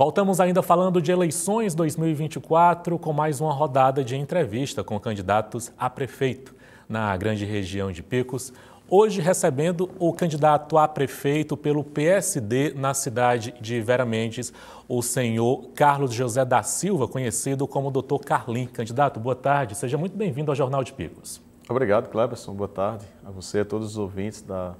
Voltamos ainda falando de eleições 2024 com mais uma rodada de entrevista com candidatos a prefeito na grande região de Picos. Hoje recebendo o candidato a prefeito pelo PSD na cidade de Vera Mendes, o senhor Carlos José da Silva, conhecido como Dr. Carlim. Candidato, boa tarde. Seja muito bem-vindo ao Jornal de Picos. Obrigado, Cleberson. Boa tarde a você e a todos os ouvintes da,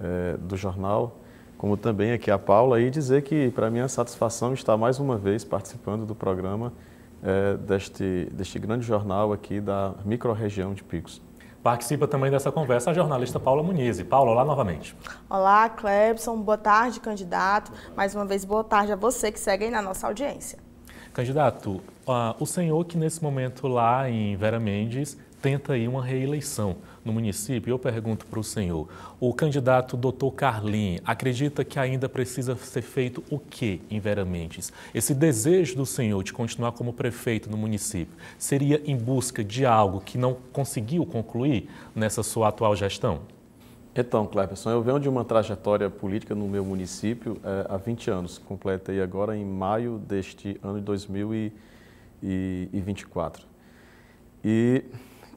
eh, do jornal como também aqui a Paula, e dizer que para mim é satisfação estar mais uma vez participando do programa é, deste, deste grande jornal aqui da microrregião de Picos. Participa também dessa conversa a jornalista Paula Muniz. Paula, olá novamente. Olá, Clebson. Boa tarde, candidato. Mais uma vez, boa tarde a você que segue aí na nossa audiência. Candidato, uh, o senhor que nesse momento lá em Vera Mendes tenta aí uma reeleição no município, eu pergunto para o senhor, o candidato doutor Carlin acredita que ainda precisa ser feito o que em Vera Mendes? Esse desejo do senhor de continuar como prefeito no município seria em busca de algo que não conseguiu concluir nessa sua atual gestão? Então, Cleberson, eu venho de uma trajetória política no meu município é, há 20 anos. Completei agora em maio deste ano de 2024. E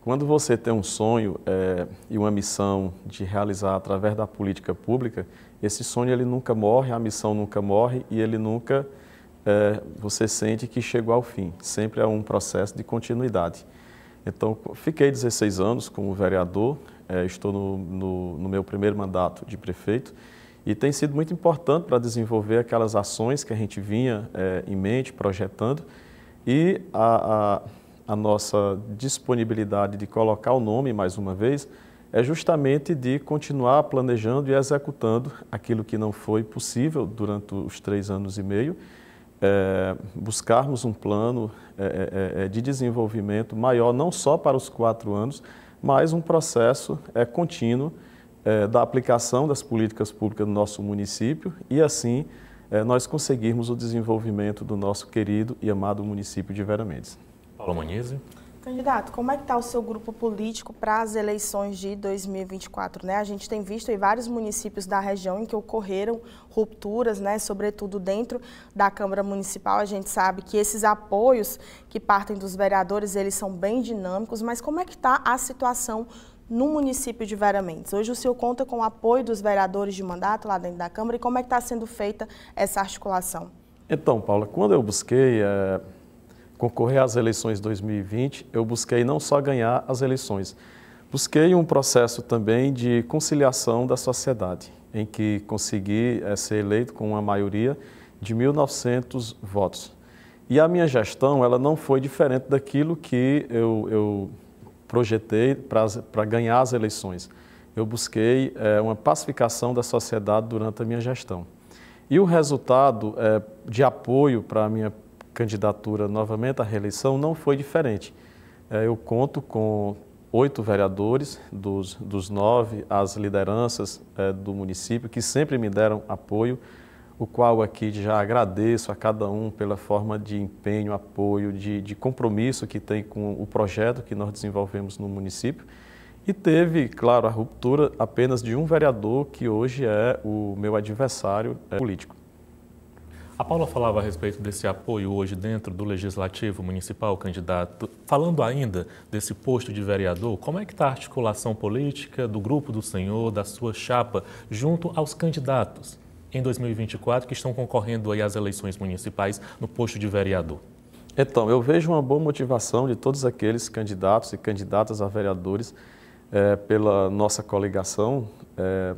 quando você tem um sonho é, e uma missão de realizar através da política pública, esse sonho ele nunca morre, a missão nunca morre e ele nunca é, você sente que chegou ao fim. Sempre é um processo de continuidade. Então, fiquei 16 anos como vereador, é, estou no, no, no, meu primeiro mandato de prefeito e tem sido muito importante para desenvolver aquelas ações que a gente vinha é, em mente, projetando e a, a a nossa disponibilidade de colocar o nome mais uma vez é justamente de continuar planejando e executando aquilo que não foi possível durante os três anos e meio, é, buscarmos um plano é, é, é, é de desenvolvimento maior, não só para os quatro anos, mas um processo é, contínuo é, da aplicação das políticas públicas no nosso município e assim nós conseguirmos o desenvolvimento do nosso querido e amado município de Vera Mendes. Paulo Manise. Candidato, como é que está o seu grupo político para as eleições de 2024? Né? A gente tem visto em vários municípios da região em que ocorreram rupturas, né? sobretudo dentro da Câmara Municipal. A gente sabe que esses apoios que partem dos vereadores, eles são bem dinâmicos, mas como é que está a situação no município de Vera Mendes? Hoje o senhor conta com o apoio dos vereadores de mandato lá dentro da Câmara e como é que está sendo feita essa articulação? Então, Paula, quando eu busquei... É concorrer às eleições 2020, eu busquei não só ganhar as eleições, busquei um processo também de conciliação da sociedade, em que consegui eh, ser eleito com uma maioria de 1.900 votos. E a minha gestão ela não foi diferente daquilo que eu, eu projetei para ganhar as eleições. Eu busquei é, uma pacificação da sociedade durante a minha gestão. E o resultado é, de apoio para a minha candidatura novamente à reeleição, não foi diferente. É, eu conto com oito vereadores dos, dos nove, as lideranças é, do município, que sempre me deram apoio, o qual aqui já agradeço a cada um pela forma de empenho, apoio, de, de compromisso que tem com o projeto que nós desenvolvemos no município. E teve, claro, a ruptura apenas de um vereador que hoje é o meu adversário é, político. A Paula falava a respeito desse apoio hoje dentro do Legislativo Municipal, candidato. Falando ainda desse posto de vereador, como é que está a articulação política do grupo do senhor, da sua chapa, junto aos candidatos em 2024 que estão concorrendo aí às eleições municipais no posto de vereador? Então, eu vejo uma boa motivação de todos aqueles candidatos e candidatas a vereadores é, pela nossa coligação. É,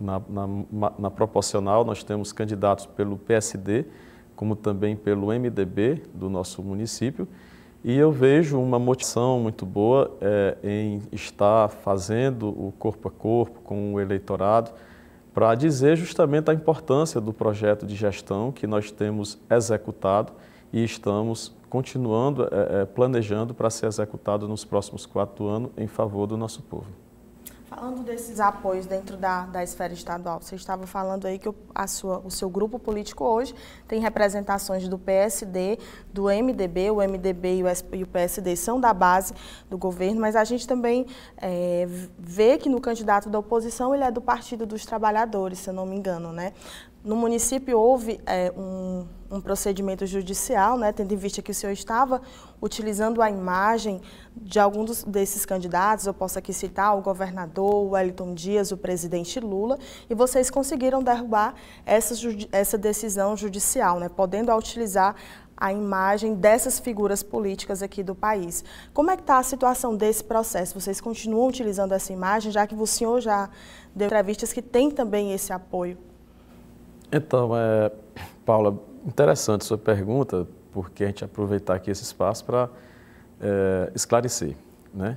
na, na, na, proporcional, nós temos candidatos pelo PSD, como também pelo MDB do nosso município. E eu vejo uma motivação muito boa é, em estar fazendo o corpo a corpo com o eleitorado para dizer justamente a importância do projeto de gestão que nós temos executado e estamos continuando é, planejando para ser executado nos próximos quatro anos em favor do nosso povo. Falando desses apoios dentro da, da esfera estadual, você estava falando aí que o, a sua, o seu grupo político hoje tem representações do PSD, do MDB, o MDB e o, e o PSD são da base do governo, mas a gente também é, vê que no candidato da oposição ele é do Partido dos Trabalhadores, se eu não me engano, né? No município houve é, um, um, procedimento judicial, né, tendo em vista que o senhor estava utilizando a imagem de algum dos, desses candidatos, eu posso aqui citar o governador, o Wellington Dias, o presidente Lula, e vocês conseguiram derrubar essa, essa decisão judicial, né, podendo utilizar a imagem dessas figuras políticas aqui do país. Como é que está a situação desse processo? Vocês continuam utilizando essa imagem, já que o senhor já deu entrevistas que tem também esse apoio? Então, é, Paula, interessante sua pergunta, porque a gente aproveitar aqui esse espaço para é, esclarecer. Né?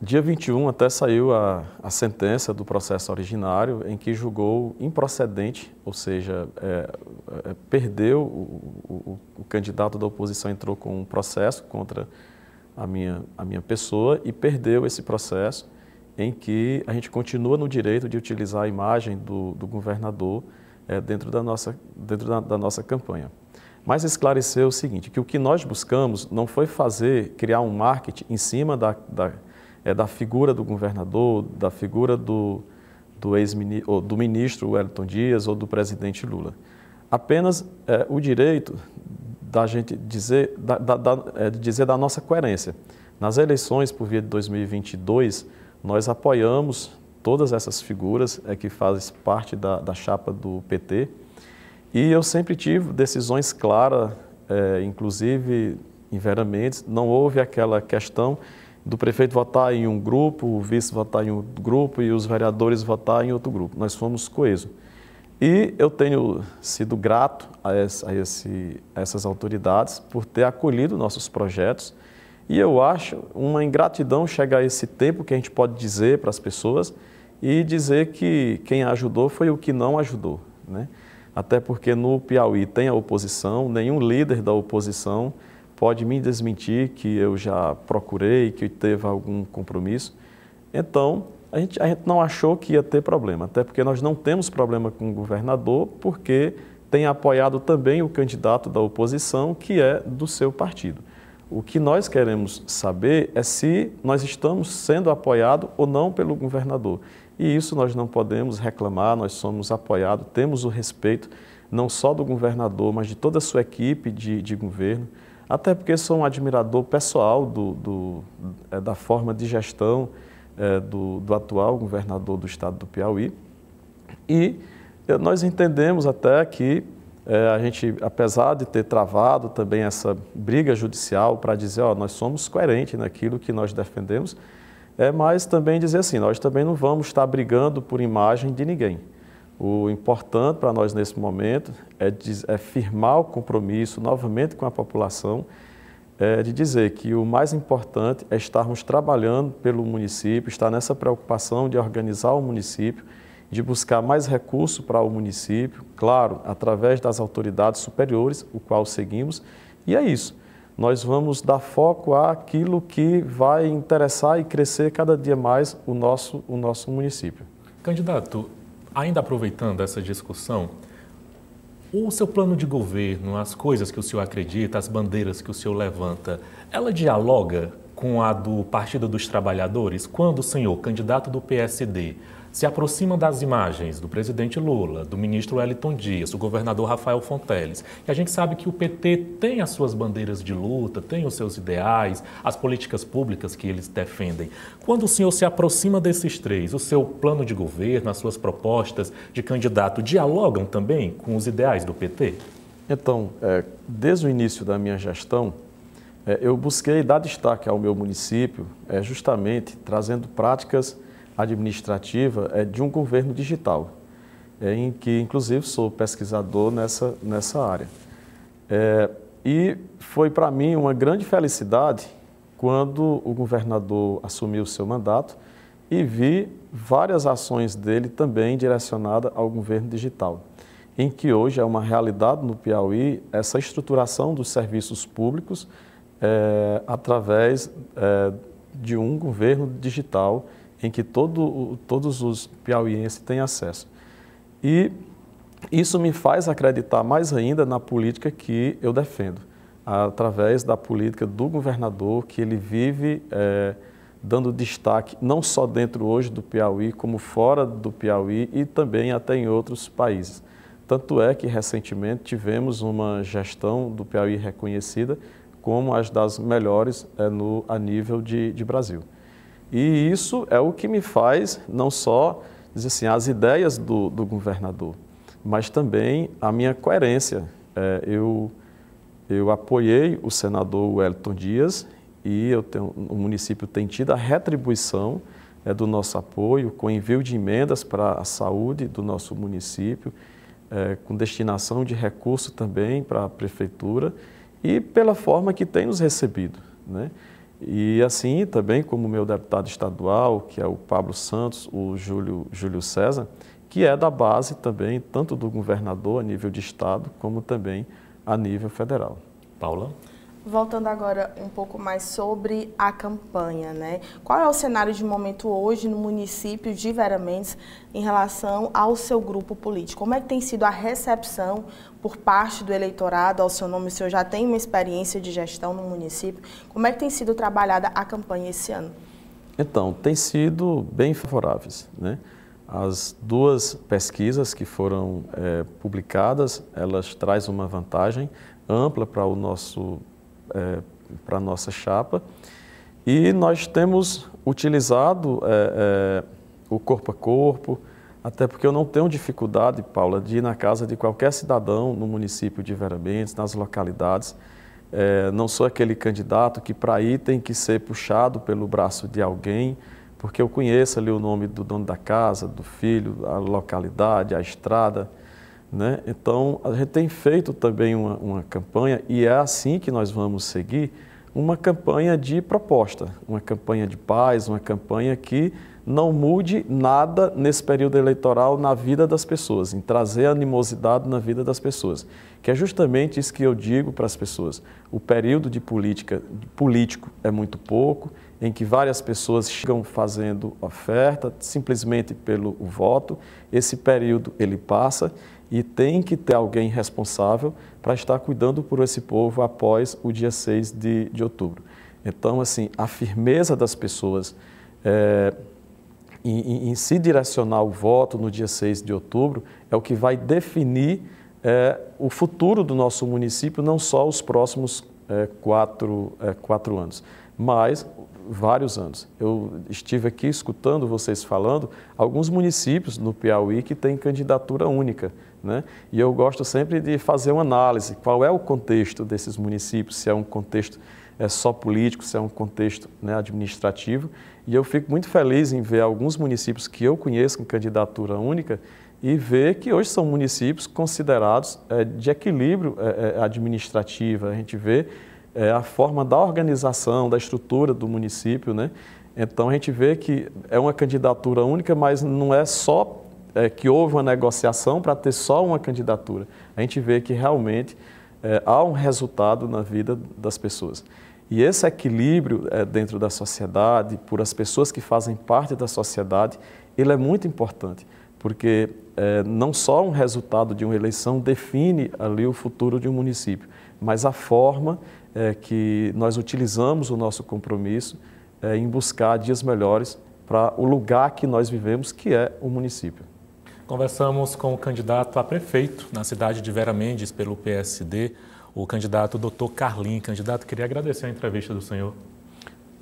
Dia 21 até saiu a, a sentença do processo originário em que julgou improcedente, ou seja, é, é perdeu, o, o, o candidato da oposição entrou com um processo contra a minha, a minha pessoa e perdeu esse processo em que a gente continua no direito de utilizar a imagem do, do governador é, dentro, da nossa, dentro da, da nossa campanha. Mas esclarecer o seguinte, que o que nós buscamos não foi fazer, criar um marketing em cima da, da, é, da figura do governador, da figura do, do, ex ou do ministro Wellington Dias ou do presidente Lula. Apenas é, o direito da gente dizer da, da, da, é, dizer da nossa coerência. Nas eleições por via de 2022, nós apoiamos todas essas figuras é, que fazem parte da, da chapa do PT e eu sempre tive decisões claras, é, inclusive em Vera Mendes, não houve aquela questão do prefeito votar em um grupo, o vice votar em um grupo e os vereadores votar em outro grupo. Nós fomos coesos. E eu tenho sido grato a, esse, a essas autoridades por ter acolhido nossos projetos, e eu acho uma ingratidão chegar a esse tempo que a gente pode dizer para as pessoas e dizer que quem ajudou foi o que não ajudou. Né? Até porque no Piauí tem a oposição, nenhum líder da oposição pode me desmentir que eu já procurei, que teve algum compromisso. Então, a gente, a gente não achou que ia ter problema, até porque nós não temos problema com o governador, porque tem apoiado também o candidato da oposição, que é do seu partido. O que nós queremos saber é se nós estamos sendo apoiados ou não pelo governador. E isso nós não podemos reclamar, nós somos apoiados, temos o respeito não só do governador, mas de toda a sua equipe de, de governo, até porque sou um admirador pessoal do, do é, da forma de gestão é, do, do atual governador do estado do Piauí. E é, nós entendemos até que é, a gente, apesar de ter travado também essa briga judicial para dizer, ó, nós somos coerentes naquilo que nós defendemos, é, mas também dizer assim, nós também não vamos estar brigando por imagem de ninguém. O importante para nós nesse momento é, é, firmar o compromisso novamente com a população, é, de dizer que o mais importante é estarmos trabalhando pelo município, estar nessa preocupação de organizar o município, de buscar mais recurso para o município, claro, através das autoridades superiores, o qual seguimos, e é isso. Nós vamos dar foco àquilo que vai interessar e crescer cada dia mais o nosso, o nosso município. Candidato, ainda aproveitando essa discussão, o seu plano de governo, as coisas que o senhor acredita, as bandeiras que o senhor levanta, ela dialoga com a do Partido dos Trabalhadores, quando o senhor, candidato do PSD, se aproxima das imagens do presidente Lula, do ministro Wellington Dias, do governador Rafael Fonteles. E a gente sabe que o PT tem as suas bandeiras de luta, tem os seus ideais, as políticas públicas que eles defendem. Quando o senhor se aproxima desses três, o seu plano de governo, as suas propostas de candidato dialogam também com os ideais do PT? Então, é, desde o início da minha gestão, é, eu busquei dar destaque ao meu município é, justamente trazendo práticas administrativas é, de um governo digital, em que inclusive sou pesquisador nessa, nessa área. e foi para mim uma grande felicidade quando o governador assumiu o seu mandato e vi várias ações dele também direcionadas ao governo digital, em que hoje é uma realidade no Piauí essa estruturação dos serviços públicos é, através é, de um governo digital em que todo, todos os piauienses têm acesso. E isso me faz acreditar mais ainda na política que eu defendo, através da política do governador, que ele vive é, dando destaque não só dentro hoje do Piauí, como fora do Piauí e também até em outros países. Tanto é que recentemente tivemos uma gestão do Piauí reconhecida como as das melhores é, no, a nível de, de Brasil. E isso é o que me faz não só dizer assim, as ideias do, do governador, mas também a minha coerência. É, eu, eu apoiei o senador Wellington Dias e eu tenho, o município tem tido a retribuição é, do nosso apoio com envio de emendas para a saúde do nosso município, é, com destinação de recurso também para a prefeitura e pela forma que tem nos recebido. Né? E assim também como o meu deputado estadual, que é o Pablo Santos, o Júlio, Júlio César, que é da base também, tanto do governador a nível de Estado, como também a nível federal. Paula? Voltando agora um pouco mais sobre a campanha, né? Qual é o cenário de momento hoje no município de Vera Mendes em relação ao seu grupo político? Como é que tem sido a recepção por parte do eleitorado ao seu nome? O senhor já tem uma experiência de gestão no município. Como é que tem sido trabalhada a campanha esse ano? Então, tem sido bem favoráveis, né? As duas pesquisas que foram é, publicadas, elas trazem uma vantagem ampla para o nosso é, para a nossa chapa. E nós temos utilizado é, é, o corpo a corpo, até porque eu não tenho dificuldade, Paula, de ir na casa de qualquer cidadão no município de Vera Bentes, nas localidades. É, não sou aquele candidato que para ir tem que ser puxado pelo braço de alguém, porque eu conheço ali o nome do dono da casa, do filho, a localidade, a estrada, né? Então, a gente tem feito também uma, uma campanha, e é assim que nós vamos seguir, uma campanha de proposta, uma campanha de paz, uma campanha que não mude nada nesse período eleitoral na vida das pessoas, em trazer animosidade na vida das pessoas. Que é justamente isso que eu digo para as pessoas. O período de política de político é muito pouco, em que várias pessoas chegam fazendo oferta simplesmente pelo voto. Esse período ele passa e tem que ter alguém responsável para estar cuidando por esse povo após o dia 6 de, de outubro. Então, assim, a firmeza das pessoas é, em, em, se direcionar o voto no dia 6 de outubro é o que vai definir é, o futuro do nosso município, não só os próximos é, quatro, quatro anos mas vários anos. Eu estive aqui escutando vocês falando, alguns municípios no Piauí que têm candidatura única, né? E eu gosto sempre de fazer uma análise, qual é o contexto desses municípios, se é um contexto é, só político, se é um contexto né, administrativo. E eu fico muito feliz em ver alguns municípios que eu conheço com candidatura única e ver que hoje são municípios considerados é, de equilíbrio é, é administrativo. A gente vê é, a forma da organização, da estrutura do município, né? Então a gente vê que é uma candidatura única, mas não é só é, que houve uma negociação para ter só uma candidatura. A gente vê que realmente é, há um resultado na vida das pessoas. E esse equilíbrio é, dentro da sociedade, por as pessoas que fazem parte da sociedade, ele é muito importante, porque é, não só um resultado de uma eleição define ali o futuro de um município, mas a forma é que nós utilizamos o nosso compromisso é, em buscar dias melhores para o lugar que nós vivemos, que é o município. Conversamos com o candidato a prefeito na cidade de Vera Mendes, pelo PSD, o candidato doutor Carlin. Candidato, queria agradecer a entrevista do senhor.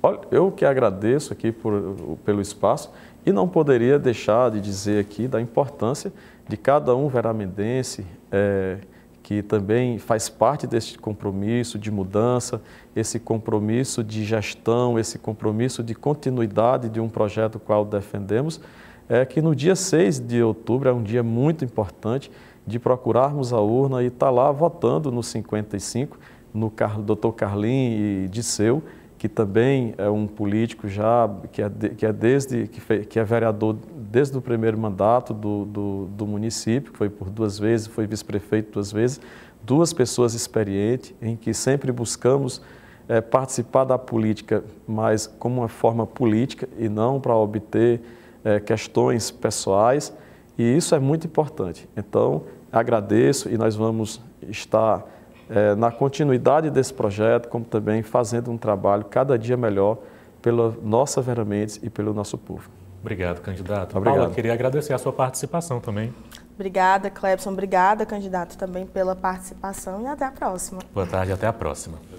Olha, eu que agradeço aqui por, pelo espaço e não poderia deixar de dizer aqui da importância de cada um veramendense, é, que também faz parte desse compromisso de mudança, esse compromisso de gestão, esse compromisso de continuidade de um projeto qual defendemos, é que no dia 6 de outubro é um dia muito importante de procurarmos a urna e estar tá lá votando no 55, no Dr. Carlin e seu que também é um político já que é, que é desde que, que é vereador desde o primeiro mandato do, do, do município, que foi por duas vezes, foi vice-prefeito duas vezes, duas pessoas experientes em que sempre buscamos é, participar da política, mas como uma forma política e não para obter é, questões pessoais. E isso é muito importante. Então agradeço e nós vamos estar eh, na continuidade desse projeto, como também fazendo um trabalho cada dia melhor pela nossa Vera Mendes e pelo nosso povo. Obrigado, candidato. Obrigado. Paula, queria agradecer a sua participação também. Obrigada, Clebson. Obrigada, candidato, também pela participação e até a próxima. Boa tarde, até a próxima.